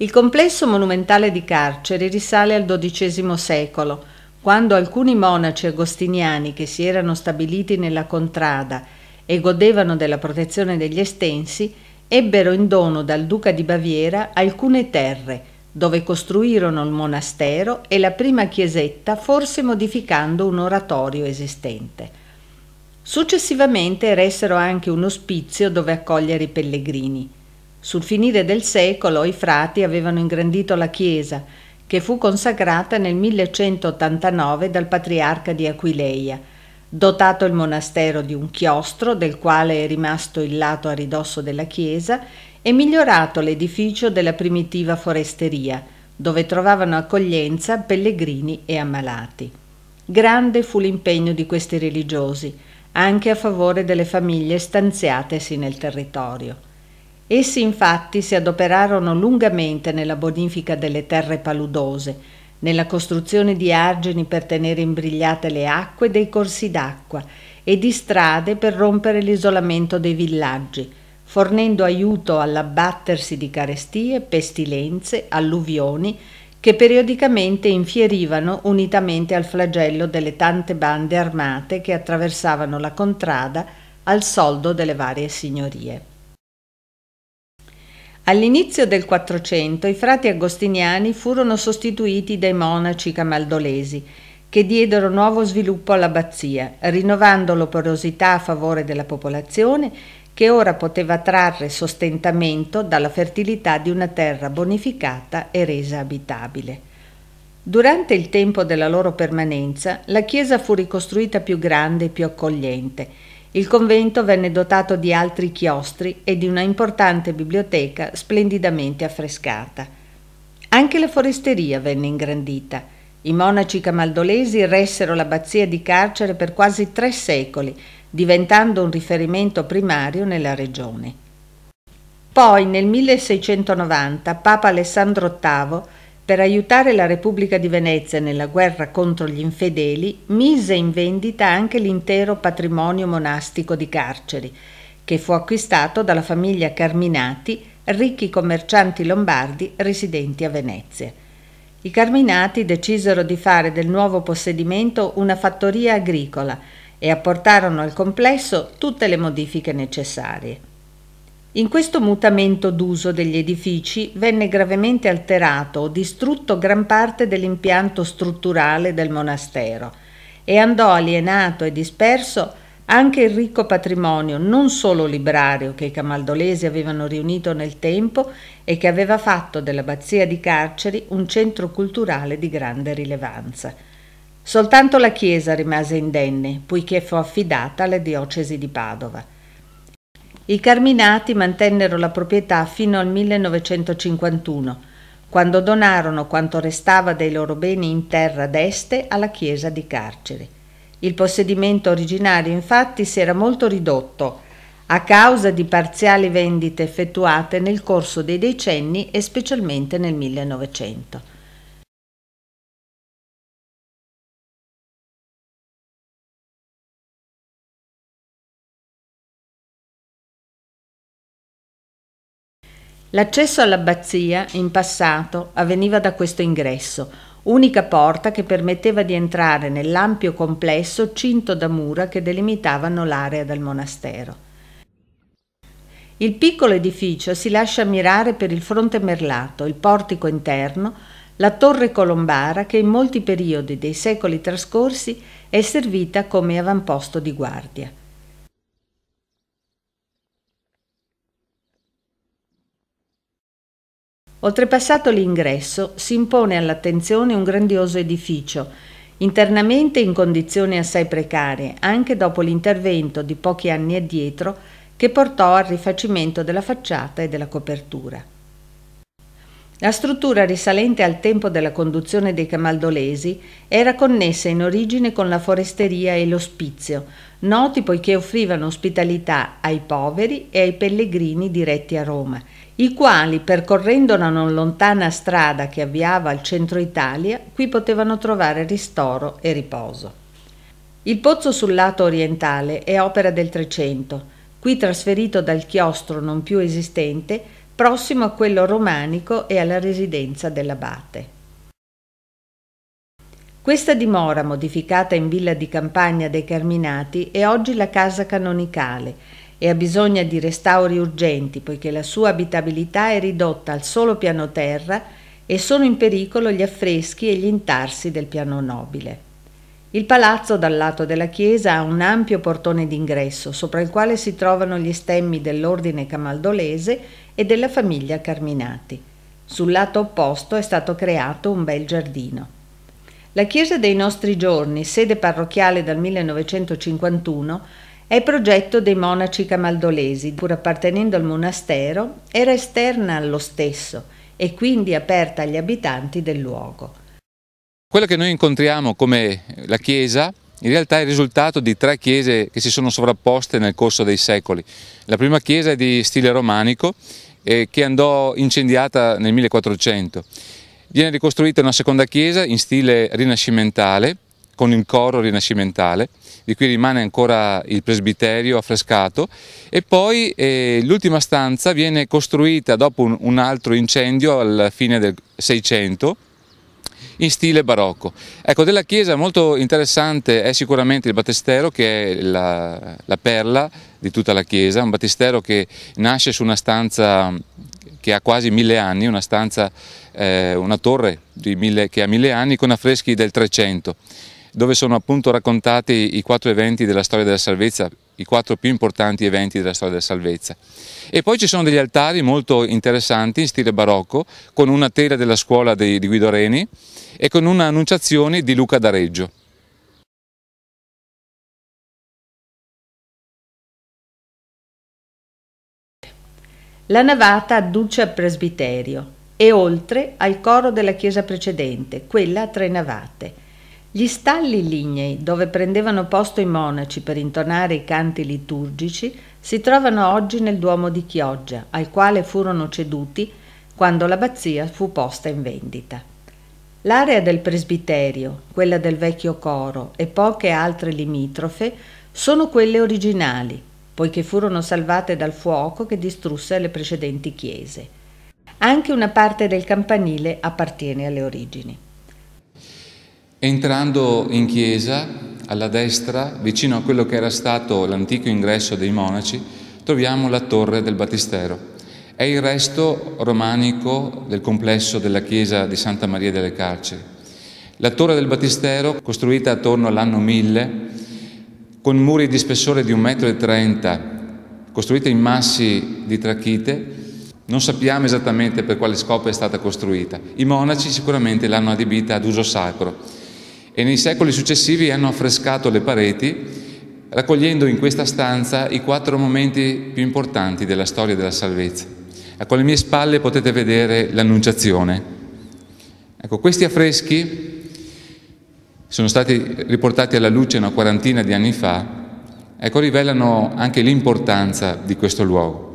Il complesso monumentale di carceri risale al XII secolo, quando alcuni monaci agostiniani che si erano stabiliti nella contrada e godevano della protezione degli estensi, ebbero in dono dal duca di Baviera alcune terre, dove costruirono il monastero e la prima chiesetta, forse modificando un oratorio esistente. Successivamente eressero anche un ospizio dove accogliere i pellegrini. Sul finire del secolo i frati avevano ingrandito la chiesa, che fu consacrata nel 1189 dal patriarca di Aquileia, dotato il monastero di un chiostro del quale è rimasto il lato a ridosso della chiesa e migliorato l'edificio della primitiva foresteria, dove trovavano accoglienza pellegrini e ammalati. Grande fu l'impegno di questi religiosi, anche a favore delle famiglie stanziatesi nel territorio. Essi infatti si adoperarono lungamente nella bonifica delle terre paludose, nella costruzione di argini per tenere imbrigliate le acque dei corsi d'acqua e di strade per rompere l'isolamento dei villaggi, fornendo aiuto all'abbattersi di carestie, pestilenze, alluvioni che periodicamente infierivano unitamente al flagello delle tante bande armate che attraversavano la contrada al soldo delle varie signorie. All'inizio del Quattrocento i frati agostiniani furono sostituiti dai monaci camaldolesi, che diedero nuovo sviluppo all'abbazia, rinnovando l'operosità a favore della popolazione che ora poteva trarre sostentamento dalla fertilità di una terra bonificata e resa abitabile. Durante il tempo della loro permanenza, la chiesa fu ricostruita più grande e più accogliente il convento venne dotato di altri chiostri e di una importante biblioteca splendidamente affrescata. Anche la foresteria venne ingrandita. I monaci camaldolesi ressero l'abbazia di carcere per quasi tre secoli, diventando un riferimento primario nella regione. Poi nel 1690 Papa Alessandro VIII per aiutare la Repubblica di Venezia nella guerra contro gli infedeli, mise in vendita anche l'intero patrimonio monastico di Carceri, che fu acquistato dalla famiglia Carminati, ricchi commercianti lombardi residenti a Venezia. I Carminati decisero di fare del nuovo possedimento una fattoria agricola e apportarono al complesso tutte le modifiche necessarie. In questo mutamento d'uso degli edifici venne gravemente alterato o distrutto gran parte dell'impianto strutturale del monastero e andò alienato e disperso anche il ricco patrimonio non solo librario che i camaldolesi avevano riunito nel tempo e che aveva fatto dell'abbazia di Carceri un centro culturale di grande rilevanza. Soltanto la chiesa rimase indenne, poiché fu affidata alla diocesi di Padova. I Carminati mantennero la proprietà fino al 1951, quando donarono quanto restava dei loro beni in terra d'este alla chiesa di Carcere. Il possedimento originario infatti si era molto ridotto a causa di parziali vendite effettuate nel corso dei decenni e specialmente nel 1900. L'accesso all'abbazia in passato avveniva da questo ingresso, unica porta che permetteva di entrare nell'ampio complesso cinto da mura che delimitavano l'area del monastero. Il piccolo edificio si lascia ammirare per il fronte merlato, il portico interno, la torre colombara che in molti periodi dei secoli trascorsi è servita come avamposto di guardia. Oltrepassato l'ingresso, si impone all'attenzione un grandioso edificio, internamente in condizioni assai precarie, anche dopo l'intervento di pochi anni addietro che portò al rifacimento della facciata e della copertura. La struttura risalente al tempo della conduzione dei Camaldolesi era connessa in origine con la foresteria e l'ospizio, noti poiché offrivano ospitalità ai poveri e ai pellegrini diretti a Roma – i quali, percorrendo una non lontana strada che avviava al centro Italia, qui potevano trovare ristoro e riposo. Il pozzo sul lato orientale è opera del Trecento, qui trasferito dal chiostro non più esistente, prossimo a quello romanico e alla residenza dell'abate. Questa dimora, modificata in villa di campagna dei Carminati, è oggi la casa canonicale e ha bisogno di restauri urgenti poiché la sua abitabilità è ridotta al solo piano terra e sono in pericolo gli affreschi e gli intarsi del piano nobile. Il palazzo dal lato della chiesa ha un ampio portone d'ingresso sopra il quale si trovano gli stemmi dell'ordine camaldolese e della famiglia Carminati. Sul lato opposto è stato creato un bel giardino. La chiesa dei nostri giorni, sede parrocchiale dal 1951, è progetto dei monaci camaldolesi, pur appartenendo al monastero, era esterna allo stesso e quindi aperta agli abitanti del luogo. Quello che noi incontriamo come la chiesa in realtà è il risultato di tre chiese che si sono sovrapposte nel corso dei secoli. La prima chiesa è di stile romanico eh, che andò incendiata nel 1400. Viene ricostruita una seconda chiesa in stile rinascimentale con il coro rinascimentale, di cui rimane ancora il presbiterio affrescato e poi eh, l'ultima stanza viene costruita dopo un, un altro incendio alla fine del 600 in stile barocco. Ecco, della chiesa molto interessante è sicuramente il battistero che è la, la, perla di tutta la chiesa, un battistero che nasce su una stanza che ha quasi mille anni, una stanza, eh, una torre mille, che ha mille anni con affreschi del 300 dove sono appunto raccontati i quattro eventi della storia della salvezza, i quattro più importanti eventi della storia della salvezza. E poi ci sono degli altari molto interessanti in stile barocco, con una tela della scuola di, di Guido Reni e con un'annunciazione di Luca D'Areggio. La navata adduce al presbiterio e oltre al coro della chiesa precedente, quella a tre navate gli stalli lignei, dove prendevano posto i monaci per intonare i canti liturgici, si trovano oggi nel Duomo di Chioggia, al quale furono ceduti quando l'abbazia fu posta in vendita. L'area del presbiterio, quella del vecchio coro e poche altre limitrofe sono quelle originali, poiché furono salvate dal fuoco che distrusse le precedenti chiese. Anche una parte del campanile appartiene alle origini. Entrando in chiesa, alla destra, vicino a quello che era stato l'antico ingresso dei monaci, troviamo la torre del Battistero. È il resto romanico del complesso della chiesa di Santa Maria delle Carceri. La torre del Battistero, costruita attorno all'anno 1000, con muri di spessore di 1,30 m, costruita in massi di trachite, non sappiamo esattamente per quale scopo è stata costruita. I monaci sicuramente l'hanno adibita ad uso sacro e nei secoli successivi hanno affrescato le pareti raccogliendo in questa stanza i quattro momenti più importanti della storia della salvezza. Ecco, alle mie spalle potete vedere l'Annunciazione. Ecco, questi affreschi sono stati riportati alla luce una quarantina di anni fa, ecco, rivelano anche l'importanza di questo luogo.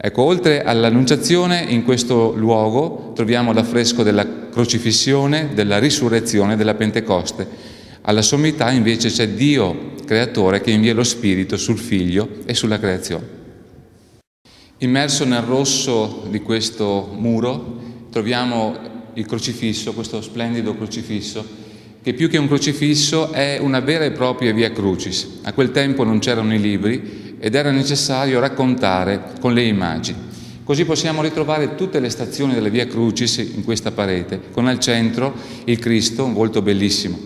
Ecco, oltre all'annunciazione, in questo luogo troviamo l'affresco della crocifissione, della risurrezione, della Pentecoste. Alla sommità invece c'è Dio, creatore, che invia lo Spirito sul Figlio e sulla creazione. Immerso nel rosso di questo muro troviamo il crocifisso, questo splendido crocifisso, che più che un crocifisso è una vera e propria via crucis. A quel tempo non c'erano i libri, ed era necessario raccontare con le immagini. Così possiamo ritrovare tutte le stazioni della Via Crucis in questa parete, con al centro il Cristo, un volto bellissimo.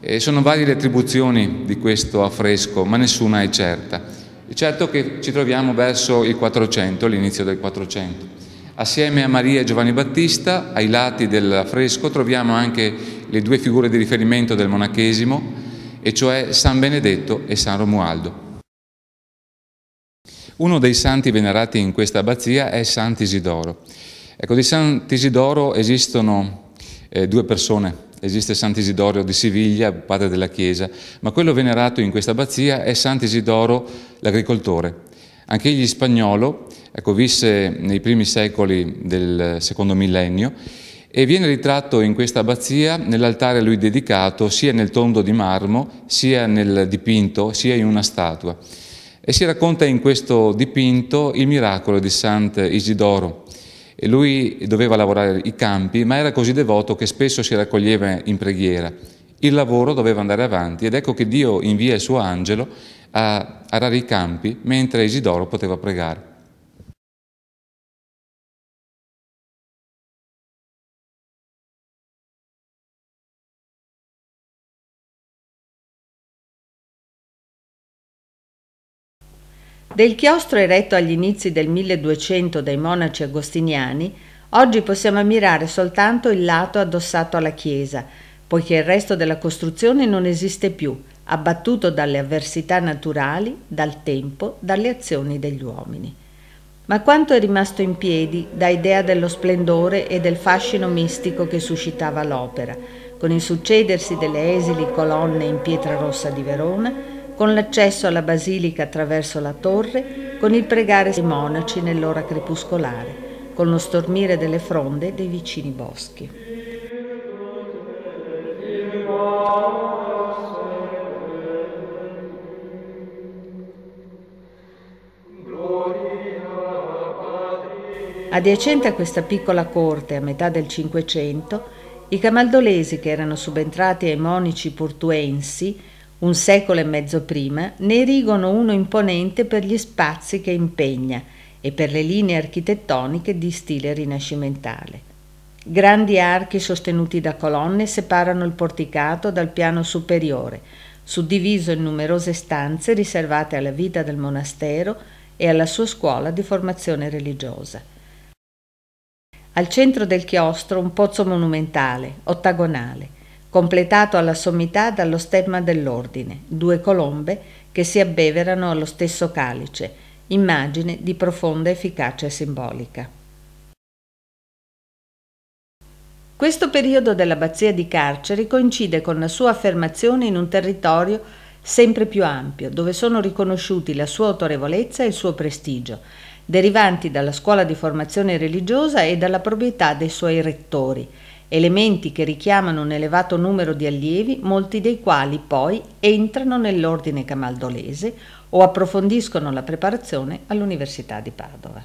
E sono varie le attribuzioni di questo affresco, ma nessuna è certa. certo che ci troviamo verso il 400, l'inizio del 400. Assieme a Maria e Giovanni Battista, ai lati dell'affresco, troviamo anche le due figure di riferimento del monachesimo, e cioè San Benedetto e San Romualdo. Uno dei santi venerati in questa abbazia è Sant'Isidoro. Ecco, di Sant'Isidoro esistono eh, due persone. Esiste Sant'Isidoro di Siviglia, padre della Chiesa, ma quello venerato in questa abbazia è Sant'Isidoro l'agricoltore. Anche egli spagnolo, ecco, visse nei primi secoli del secondo millennio e viene ritratto in questa abbazia nell'altare a lui dedicato sia nel tondo di marmo, sia nel dipinto, sia in una statua. E si racconta in questo dipinto il miracolo di Sant'Isidoro. lui doveva lavorare i campi, ma era così devoto che spesso si raccoglieva in preghiera. Il lavoro doveva andare avanti ed ecco che Dio invia il suo angelo a arare i campi mentre Isidoro poteva pregare. Del chiostro eretto agli inizi del 1200 dai monaci agostiniani, oggi possiamo ammirare soltanto il lato addossato alla chiesa, poiché il resto della costruzione non esiste più, abbattuto dalle avversità naturali, dal tempo, dalle azioni degli uomini. Ma quanto è rimasto in piedi da idea dello splendore e del fascino mistico che suscitava l'opera, con il succedersi delle esili colonne in pietra rossa di Verona, con l'accesso alla basilica attraverso la torre, con il pregare dei monaci nell'ora crepuscolare, con lo stormire delle fronde dei vicini boschi. Adiacente a questa piccola corte, a metà del Cinquecento, i camaldolesi che erano subentrati ai monici portuensi un secolo e mezzo prima, ne erigono uno imponente per gli spazi che impegna e per le linee architettoniche di stile rinascimentale. Grandi archi sostenuti da colonne separano il porticato dal piano superiore, suddiviso in numerose stanze riservate alla vita del monastero e alla sua scuola di formazione religiosa. Al centro del chiostro un pozzo monumentale, ottagonale, completato alla sommità dallo stemma dell'ordine, due colombe che si abbeverano allo stesso calice, immagine di profonda efficacia simbolica. Questo periodo dell'abbazia di Carceri coincide con la sua affermazione in un territorio sempre più ampio, dove sono riconosciuti la sua autorevolezza e il suo prestigio, derivanti dalla scuola di formazione religiosa e dalla proprietà dei suoi rettori, elementi che richiamano un elevato numero di allievi, molti dei quali poi entrano nell'ordine camaldolese o approfondiscono la preparazione all'Università di Padova.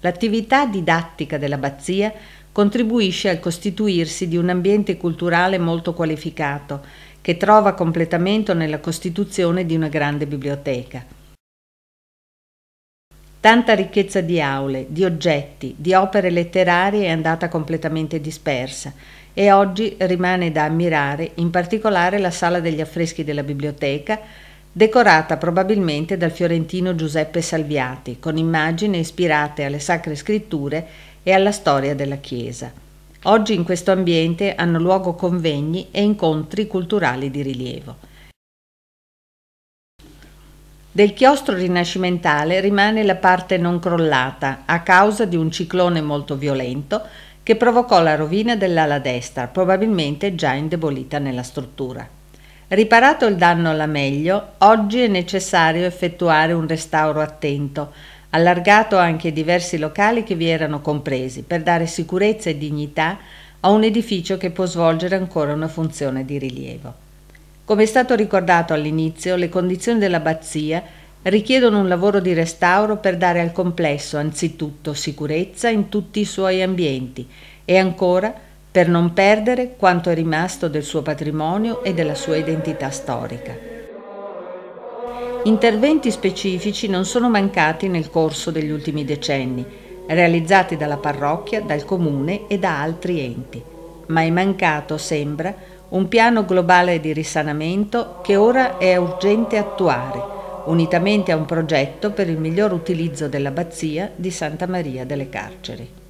L'attività didattica dell'abbazia contribuisce al costituirsi di un ambiente culturale molto qualificato, che trova completamento nella costituzione di una grande biblioteca Tanta ricchezza di aule, di oggetti, di opere letterarie è andata completamente dispersa e oggi rimane da ammirare in particolare la sala degli affreschi della biblioteca, decorata probabilmente dal fiorentino Giuseppe Salviati, con immagini ispirate alle sacre scritture e alla storia della Chiesa. Oggi in questo ambiente hanno luogo convegni e incontri culturali di rilievo. Del chiostro rinascimentale rimane la parte non crollata a causa di un ciclone molto violento che provocò la rovina dell'ala destra, probabilmente già indebolita nella struttura. Riparato il danno alla meglio, oggi è necessario effettuare un restauro attento, allargato anche ai diversi locali che vi erano compresi, per dare sicurezza e dignità a un edificio che può svolgere ancora una funzione di rilievo. Come è stato ricordato all'inizio, le condizioni dell'abbazia richiedono un lavoro di restauro per dare al complesso anzitutto sicurezza in tutti i suoi ambienti e ancora per non perdere quanto è rimasto del suo patrimonio e della sua identità storica. Interventi specifici non sono mancati nel corso degli ultimi decenni, realizzati dalla parrocchia, dal comune e da altri enti, ma è mancato, sembra, un piano globale di risanamento che ora è urgente attuare, unitamente a un progetto per il miglior utilizzo dell'abbazia di Santa Maria delle Carceri.